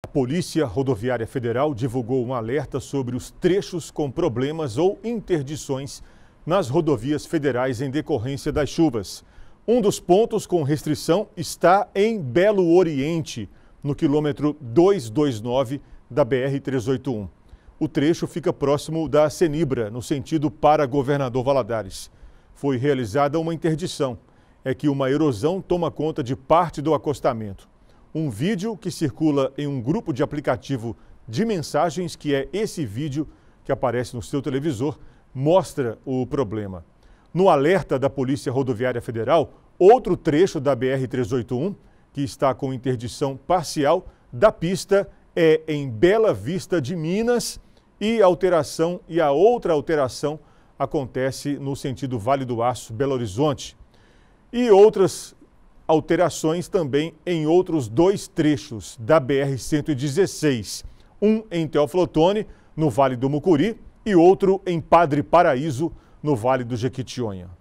A Polícia Rodoviária Federal divulgou um alerta sobre os trechos com problemas ou interdições nas rodovias federais em decorrência das chuvas. Um dos pontos com restrição está em Belo Oriente, no quilômetro 229 da BR-381. O trecho fica próximo da Senibra, no sentido para Governador Valadares. Foi realizada uma interdição. É que uma erosão toma conta de parte do acostamento um vídeo que circula em um grupo de aplicativo de mensagens, que é esse vídeo que aparece no seu televisor, mostra o problema. No alerta da Polícia Rodoviária Federal, outro trecho da BR-381, que está com interdição parcial da pista, é em Bela Vista de Minas e alteração e a outra alteração acontece no sentido Vale do Aço, Belo Horizonte. E outras alterações também em outros dois trechos da BR-116. Um em Teoflotone, no Vale do Mucuri, e outro em Padre Paraíso, no Vale do Jequitinhonha.